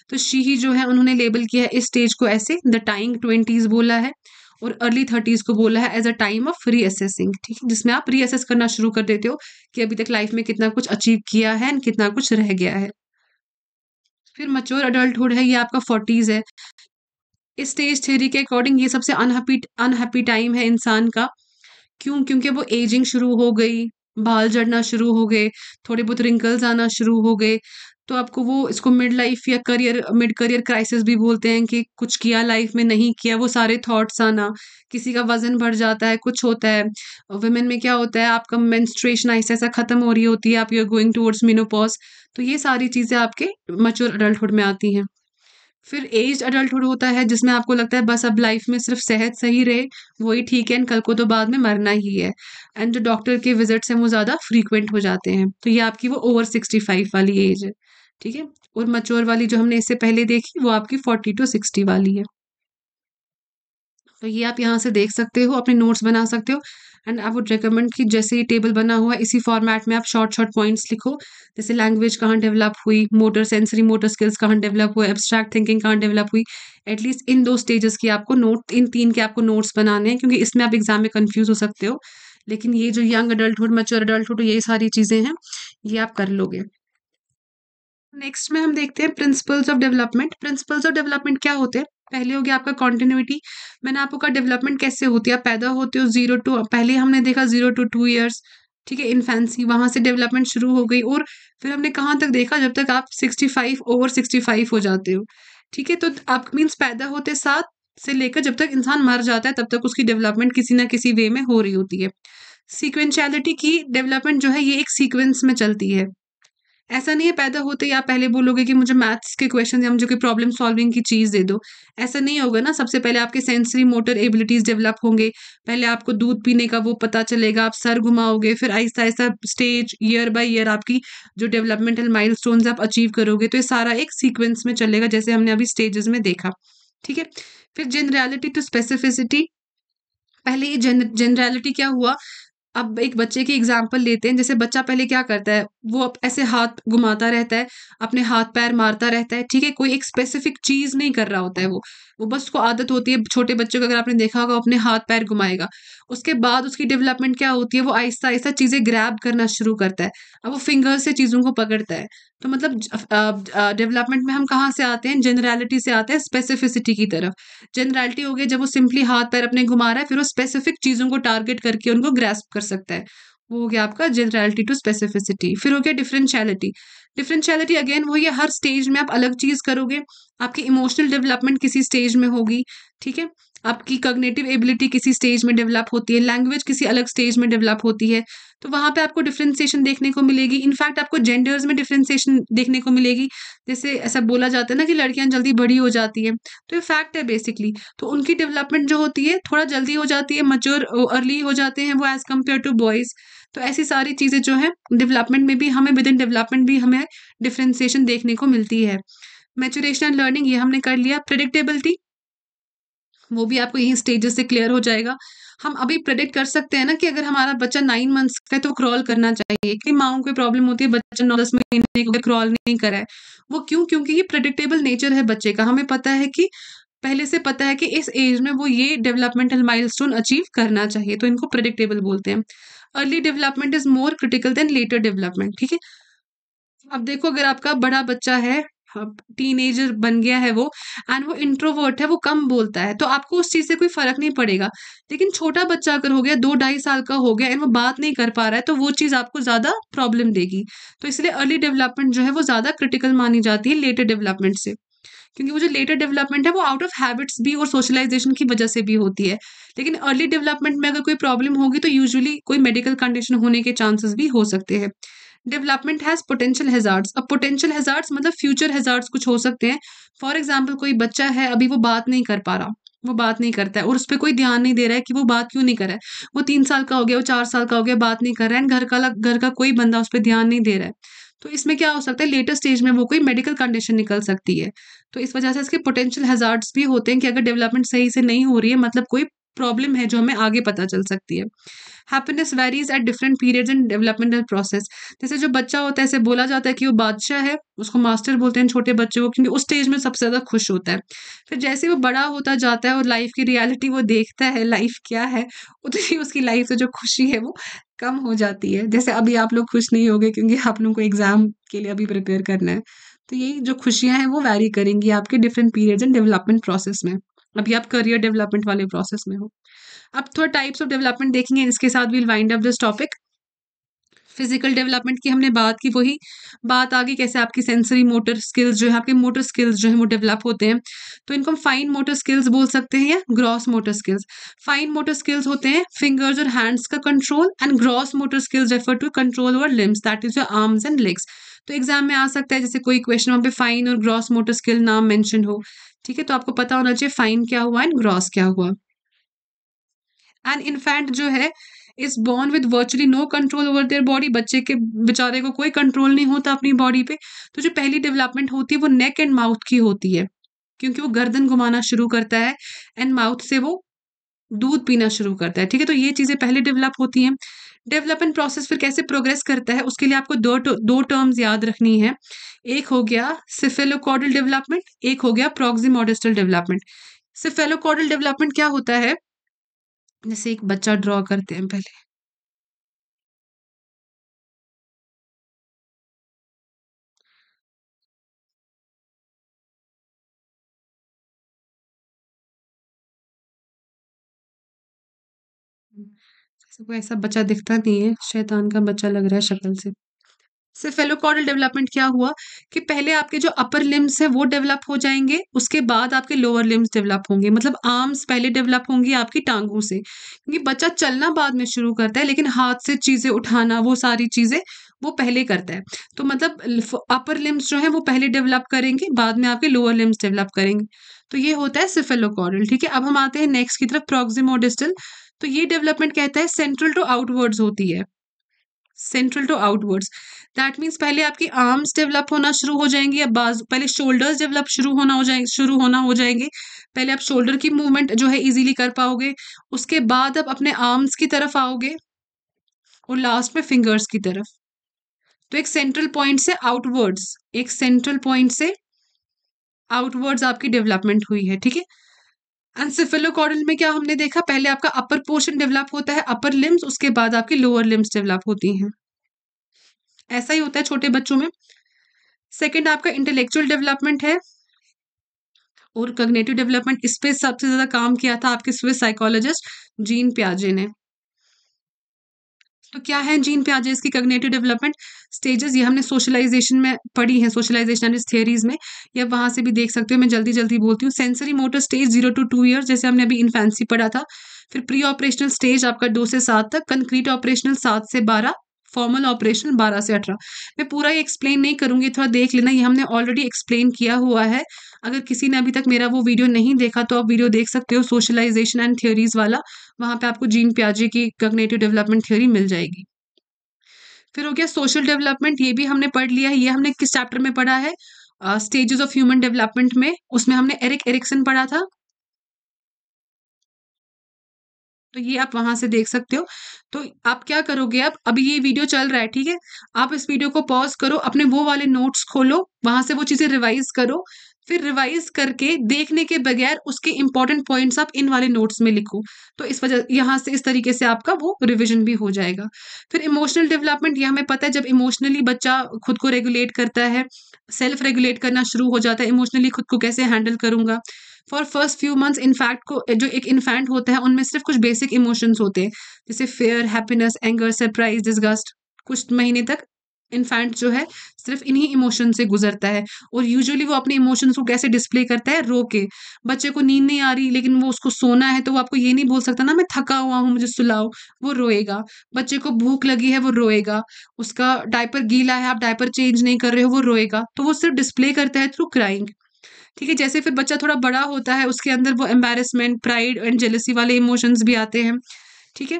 तो शी ही जो है उन्होंने लेबल किया है इस स्टेज को ऐसे द टाइंग ट्वेंटीज़ बोला है और अर्ली थर्टीज़ को बोला है as a time of reassessing ठीक है जिसमें आप री असेस करना शुरू कर देते हो कि अभी तक लाइफ में कितना कुछ अचीव किया है एंड कितना कुछ रह गया है फिर मच्योर अडल्टहुड है ये आपका फोर्टीज़ है इस स्टेज थ्योरी के अकॉर्डिंग ये सबसे अनहैप्पी अनहैप्पी टाइम है इंसान का क्यों क्योंकि वो एजिंग शुरू हो गई बाल जड़ना शुरू हो गए थोड़े बहुत रिंकल्स आना शुरू हो गए तो आपको वो इसको मिड लाइफ या करियर मिड करियर क्राइसिस भी बोलते हैं कि कुछ किया लाइफ में नहीं किया वो सारे थॉट्स आना किसी का वजन बढ़ जाता है कुछ होता है वुमेन में क्या होता है आपका मेंस्ट्रुएशन ऐसा ऐसा ख़त्म हो रही होती है आप you are going towards menopause तो ये सारी चीज़ें आपके मच्योर अडल्टहुड में आती हैं फिर एज अडल्टहुड होता है जिसमें आपको लगता है बस अब लाइफ में सिर्फ सेहत सही रहे वही ठीक है एंड कल को तो बाद में मरना ही है एंड जो डॉक्टर के विजिट्स हैं वो ज़्यादा फ्रीक्वेंट हो जाते हैं तो ये आपकी वो ओवर सिक्सटी फाइव वाली एज है ठीक है और मच्योर वाली जो हमने इससे पहले देखी वो आपकी फोर्टी टू सिक्सटी वाली है तो ये आप यहाँ से देख सकते हो अपने नोट्स बना सकते हो एंड आई वुड रिकमेंड कि जैसे ही टेबल बना हुआ इसी फॉर्मेट में आप शॉर्ट शॉर्ट पॉइंट्स लिखो जैसे लैंग्वेज कहाँ डेवलप हुई मोटर सेंसरी मोटर स्किल्स कहाँ डेवलप हुए एब्स्ट्रैक्ट थिंकिंग कहाँ डेवलप हुई एटलीस्ट इन दो स्टेजेस की आपको नोट इन तीन के आपको नोट्स बनाने हैं क्योंकि इसमें आप एग्जाम में कन्फ्यूज हो सकते हो लेकिन ये जो यंग अडल्टुड मच्योर अडल्टहुड ये सारी चीज़ें हैं ये आप कर लोगे नेक्स्ट में हम देखते हैं principles of development principles of development क्या होते हैं पहले हो गया आपका कॉन्टिन्यूटी मैंने आपको कहा डेवलपमेंट कैसे होती है आप पैदा होते हो जीरो टू पहले हमने देखा जीरो टू टू ईयर्स ठीक है इन्फेंसी वहाँ से डेवलपमेंट शुरू हो गई और फिर हमने कहाँ तक देखा जब तक आप sixty five over sixty five हो जाते हो ठीक है तो आप मीन्स पैदा होते साथ से लेकर जब तक इंसान मर जाता है तब तक उसकी डेवलपमेंट किसी ना किसी वे में हो रही होती है सिक्वेंशलिटी की डेवलपमेंट जो है ये एक सीक्वेंस में चलती है ऐसा नहीं है पैदा होते ही आप पहले बोलोगे कि मुझे मैथ्स के क्वेश्चन या मुझे कोई प्रॉब्लम सॉल्विंग की चीज़ दे दो ऐसा नहीं होगा ना सबसे पहले आपके सेंसरी मोटर एबिलिटीज़ डेवलप होंगे पहले आपको दूध पीने का वो पता चलेगा आप सर घुमाओगे फिर आहिस्ता आहिस्ता स्टेज ईयर बाय ईयर आपकी जो डेवलपमेंटल माइल आप अचीव करोगे तो ये सारा एक सीक्वेंस में चलेगा जैसे हमने अभी स्टेजेस में देखा ठीक है फिर जेनरलिटी टू स्पेसिफिसिटी पहले ये जेनरलिटी क्या हुआ अब एक बच्चे की एग्जाम्पल लेते हैं जैसे बच्चा पहले क्या करता है वो ऐसे हाथ घुमाता रहता है अपने हाथ पैर मारता रहता है ठीक है कोई एक स्पेसिफिक चीज नहीं कर रहा होता है वो वो बस उसको आदत होती है छोटे बच्चों को अगर आपने देखा होगा अपने हाथ पैर घुमाएगा उसके बाद उसकी डेवलपमेंट क्या होती है वो आहिस्ता आहिस्ता चीज़ें ग्रैब करना शुरू करता है अब वो फिंगर से चीज़ों को पकड़ता है तो मतलब डेवलपमेंट में हम कहाँ से आते हैं जनरलिटी से आते हैं स्पेसिफिसिटी की तरफ जनरलिटी हो गई जब वो सिंपली हाथ पैर अपने घुमा रहा है फिर वो स्पेसिफिक चीज़ों को टारगेट करके उनको ग्रैस्प कर सकता है वो हो गया आपका जनरलिटी टू स्पेसिफिसिटी फिर हो गया डिफरेंशियलिटी डिफरेंशियलिटी अगेन वही है हर स्टेज में आप अलग चीज़ करोगे आपकी इमोशनल डेवलपमेंट किसी स्टेज में होगी ठीक है आपकी कग्नेटिव एबिलिटी किसी स्टेज में डेवलप होती है लैंग्वेज किसी अलग स्टेज में डेवलप होती है तो वहाँ पे आपको डिफ्रेंसिएशन देखने को मिलेगी इनफैक्ट आपको जेंडर्स में डिफ्रेंसिएशन देखने को मिलेगी जैसे ऐसा बोला जाता है ना कि लड़कियाँ जल्दी बड़ी हो जाती है तो ये फैक्ट है बेसिकली तो उनकी डेवलपमेंट जो होती है थोड़ा जल्दी हो जाती है मच्योर अर्ली हो जाते हैं वो एज़ कम्पेयर टू बॉयज़ तो ऐसी सारी चीज़ें जो है डेवलपमेंट में भी हमें विद इन डेवलपमेंट भी हमें डिफ्रेंसिएशन देखने को मिलती है मेचुरेशन एंड लर्निंग ये हमने कर लिया प्रडिक्टेबिलिटी वो भी आपको यही स्टेजेस से क्लियर हो जाएगा हम अभी प्रेडिक्ट कर सकते हैं ना कि अगर हमारा बच्चा नाइन मंथ्स का है तो क्रॉल करना चाहिए कई माओ को प्रॉब्लम होती है बच्चा नौ दस महीने को क्रॉल नहीं करा है वो क्यों क्योंकि ये प्रेडिक्टेबल नेचर है बच्चे का हमें पता है कि पहले से पता है कि इस एज में वो ये डेवलपमेंटल माइलस्टोन अचीव करना चाहिए तो इनको प्रेडिक्टेबल बोलते हैं early development is more critical than later development ठीक है अब देखो अगर आपका बड़ा बच्चा है टीनेजर हाँ, बन गया है वो एंड वो इंट्रोवर्ट है वो कम बोलता है तो आपको उस चीज़ से कोई फर्क नहीं पड़ेगा लेकिन छोटा बच्चा अगर हो गया दो ढाई साल का हो गया एंड वो बात नहीं कर पा रहा है तो वो चीज़ आपको ज़्यादा प्रॉब्लम देगी तो इसलिए अर्ली डेवलपमेंट जो है वो ज़्यादा क्रिटिकल मानी जाती है लेटर डेवलपमेंट से क्योंकि वो जो लेटर डेवलपमेंट है वो आउट ऑफ हैबिट्स भी और सोशलाइजेशन की वजह से भी होती है लेकिन अर्ली डेवलपमेंट में अगर कोई प्रॉब्लम होगी तो यूजुअली कोई मेडिकल कंडीशन होने के चांसेस भी हो सकते हैं डेवलपमेंट हैज़ पोटेंशियल हेजार्ड्स अब पोटेंशियल हेजार्ड्स मतलब फ्यूचर हेजार्ड्स कुछ हो सकते हैं फॉर एग्जाम्पल कोई बच्चा है अभी वो बात नहीं कर पा रहा वो बात नहीं करता है और उस पर कोई ध्यान नहीं दे रहा है कि वो बात क्यों नहीं कर रहा है वो तीन साल का हो गया वो चार साल का हो गया बात नहीं कर रहा है घर का घर का कोई बंदा उस पर ध्यान नहीं दे रहा है तो इसमें क्या हो सकता है लेटर स्टेज में वो कोई मेडिकल कंडीशन निकल सकती है तो इस वजह से इसके पोटेंशियल हेजार्ड्स भी होते हैं कि अगर डेवलपमेंट सही से नहीं हो रही है मतलब कोई प्रॉब्लम है जो हमें आगे पता चल सकती है happiness varies at different periods in developmental process जैसे जो बच्चा होता है ऐसे बोला जाता है कि वो बादशाह है उसको मास्टर बोलते हैं छोटे बच्चे को क्योंकि उस स्टेज में सबसे ज़्यादा खुश होता है फिर जैसे वो बड़ा होता जाता है और लाइफ की रियलिटी वो देखता है लाइफ क्या है उतनी उसकी लाइफ से जो खुशी है वो कम हो जाती है जैसे अभी आप लोग खुश नहीं होगे क्योंकि आप लोगों को एग्ज़ाम के लिए अभी प्रिपेयर करना है तो यही जो खुशियाँ हैं वो वैरी करेंगी आपके different periods and development process में अभी आप करियर डेवलपमेंट वाले प्रोसेस में हो अब थोड़ा टाइप्स ऑफ डेवलपमेंट देखेंगे इसके साथ will wind up this topic physical development की हमने बात की वही बात आगे कैसे आपकी सेंसरी मोटर स्किल्स जो है आपके मोटर स्किल्स जो है वो डेवलप होते हैं तो इनको हम फाइन मोटर स्किल्स बोल सकते हैं या gross motor skills fine motor skills होते हैं फिंगर्स और हैंड्स का control and gross motor skills refer to control over limbs that is your arms and legs तो एग्जाम में आ सकता है जैसे कोई क्वेश्चन वहाँ पे फाइन और ग्रॉस मोटर स्किल नाम मेंशन हो ठीक है तो आपको पता होना चाहिए फाइन क्या हुआ एंड ग्रॉस क्या हुआ एंड इनफैंट जो है is born with virtually no control over their body बच्चे के बेचारे को कोई कंट्रोल नहीं होता अपनी बॉडी पे तो जो पहली डेवलपमेंट होती है वो नेक एंड माउथ की होती है क्योंकि वो गर्दन घुमाना शुरू करता है एंड माउथ से वो दूध पीना शुरू करता है ठीक है तो ये चीज़ें पहले डेवलप होती हैं डेवलपमेंट प्रोसेस फिर कैसे प्रोग्रेस करता है उसके लिए आपको दो दो टर्म्स याद रखनी है एक हो गया सिफेलोकॉडल डेवलपमेंट एक हो गया प्रोक्सीमोडेस्टल डेवलपमेंट सिफेलोकॉडल डेवलपमेंट क्या होता है जैसे एक बच्चा ड्रॉ करते हैं पहले वैसे कोई ऐसा बच्चा दिखता नहीं है शैतान का बच्चा लग रहा है शक्ल से से डेवलपमेंट क्या हुआ कि पहले आपके जो अपर लिम्स हैं वो डेवलप हो जाएंगे उसके बाद आपके लोअर लिम्स डेवलप होंगे मतलब आर्म्स पहले डेवलप होंगी आपकी टांगों से क्योंकि बच्चा चलना बाद में शुरू करता है लेकिन हाथ से चीज़ें उठाना वो सारी चीज़ें वो पहले करता है तो मतलब अपर लिम्स जो है वो पहले डेवलप करेंगे बाद में आपके लोअर लिम्स डेवलप करेंगे तो ये होता है सिफेलोकॉडल ठीक है अब हम आते हैं नेक्स्ट की तरफ प्रोक्सिमोडिस्टल तो ये डेवलपमेंट कहता है सेंट्रल टू आउटवर्ड्स होती है central to outwards that means पहले आपकी आर्म्स डेवलप होना शुरू हो जाएंगे या बाजू पहले शोल्डर्स डेवलप शुरू होना हो जाएंगे शुरू होना हो जाएंगे पहले आप शोल्डर की मूवमेंट जो है इजीली कर पाओगे उसके बाद आप अपने आर्म्स की तरफ आओगे और लास्ट में फिंगर्स की तरफ तो एक सेंट्रल पॉइंट से आउटवर्ड्स एक सेंट्रल पॉइंट से आउटवर्ड्स आपकी डेवलपमेंट हुई है ठीक है एंसेफेलोकॉडल में क्या हमने देखा पहले आपका अपर पोर्शन डेवलप होता है अपर लिम्स उसके बाद आपकी लोअर लिम्स डेवलप होती हैं ऐसा ही होता है छोटे बच्चों में सेकंड आपका इंटेलेक्चुअल डेवलपमेंट है और कग्नेटिव डेवलपमेंट इस पर सबसे ज़्यादा काम किया था आपके स्विस साइकोलॉजिस्ट जीन प्याजे ने तो क्या है जीन प्याजेस की कग्नेटिव डेवलपमेंट स्टेजेस ये हमने सोशलाइजेशन में पढ़ी है सोशलाइजेशन थियरीज में ये वहां से भी देख सकते हो मैं जल्दी जल्दी बोलती हूँ sensory motor stage zero to two year जैसे हमने अभी इन्फेंसी पढ़ा था फिर प्री ऑपरेशनल स्टेज आपका दो से सात तक कंक्रीट ऑपरेशनल सात से बारह फॉर्मल ऑपरेशन बारह से अठारह मैं पूरा ये एक्सप्लेन नहीं करूंगी थोड़ा देख लेना ये हमने ऑलरेडी एक्सप्लेन किया हुआ है अगर किसी ने अभी तक मेरा वो वीडियो नहीं देखा तो आप वीडियो देख सकते हो सोशलाइजेशन एंड थियोरीज वाला वहां पे आपको जीन प्याजे की कग्नेटिव डेवलपमेंट थ्योरी मिल जाएगी फिर हो गया सोशल डेवलपमेंट ये भी हमने पढ़ लिया है ये हमने किस चैप्टर में पढ़ा है स्टेजेस ऑफ ह्यूमन डेवलपमेंट में उसमें हमने एरिक एरिक्सन पढ़ा था तो ये आप वहां से देख सकते हो तो आप क्या करोगे आप अभी ये वीडियो चल रहा है ठीक है आप इस वीडियो को पॉज करो अपने वो वाले नोट्स खोलो वहां से वो चीजें रिवाइज करो फिर रिवाइज करके देखने के बगैर उसके इंपॉर्टेंट पॉइंट्स आप इन वाले नोट्स में लिखो तो इस वजह यहाँ से इस तरीके से आपका वो रिविजन भी हो जाएगा फिर इमोशनल डेवलपमेंट यह हमें पता है जब इमोशनली बच्चा खुद को रेगुलेट करता है सेल्फ रेगुलेट करना शुरू हो जाता है इमोशनली खुद को कैसे हैंडल करूंगा for first few months infant को जो एक इन्फेंट होता है उनमें सिर्फ कुछ बेसिक इमोशंस होते हैं जैसे fear happiness anger surprise disgust कुछ महीने तक इन्फेंट जो है सिर्फ इन्हीं इमोशन से गुजरता है और यूजुअली वो अपने इमोशंस को कैसे डिस्प्ले करता है रो के बच्चे को नींद नहीं आ रही लेकिन वो उसको सोना है तो वो आपको ये नहीं बोल सकता ना मैं थका हुआ हूँ मुझे सुलाओ वो रोएगा बच्चे को भूख लगी है वो रोएगा उसका डायपर गीला है आप डायपर चेंज नहीं कर रहे हो वो रोएगा तो वो सिर्फ डिस्प्ले करता है थ्रू क्राइंग ठीक है जैसे फिर बच्चा थोड़ा बड़ा होता है उसके अंदर वो एम्बेरसमेंट प्राइड एंड जेलसी वाले इमोशंस भी आते हैं ठीक है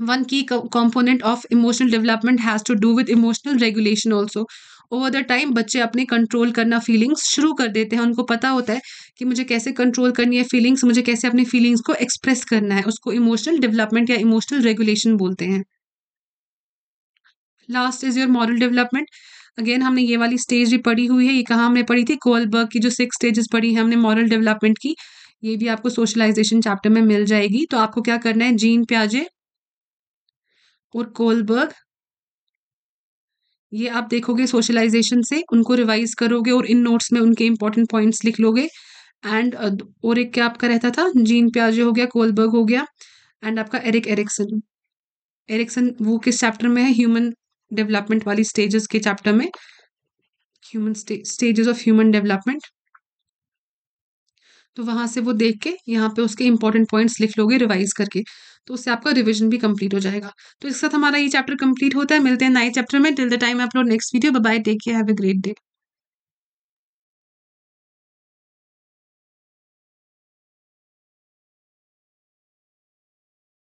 one key component of emotional development development has to do with emotional regulation over the time बच्चे अपने कंट्रोल करना फीलिंग्स शुरू कर देते हैं उनको पता होता है कि मुझे कैसे कंट्रोल करनी है फीलिंग्स मुझे कैसे अपनी फीलिंग्स को एक्सप्रेस करना है उसको इमोशनल डेवलपमेंट या इमोशनल रेगुलेशन बोलते हैं last is your moral development again हमने ये वाली स्टेज भी पढ़ी हुई है ये कहाँ हमने पढ़ी थी कोलबर्ग की जो सिक्स स्टेजेस पढ़ी है हमने मॉरल डेवलपमेंट की ये भी आपको सोशलाइजेशन चैप्टर में मिल जाएगी तो आपको क्या करना है जीन प्याजे और कोलबर्ग ये आप देखोगे सोशलाइजेशन से उनको रिवाइज करोगे और इन नोट्स में उनके इंपॉर्टेंट पॉइंट्स लिख लोगे एंड और एक क्या आपका रहता था जीन प्याजे हो गया कोलबर्ग हो गया एंड आपका एरिक एरिक्सन एरिक्सन वो किस चैप्टर में है ह्यूमन डेवलपमेंट वाली स्टेजेस के चैप्टर में human stages of human development तो वहाँ से वो देख के यहाँ पे उसके इंपॉर्टेंट पॉइंट्स लिख लोगे रिवाइज करके तो उससे आपका रिविजन भी कंप्लीट हो जाएगा तो इसके साथ हमारा ये चैप्टर कंप्लीट होता है मिलते हैं नए चैप्टर में till the time upload next video bye take care have a great day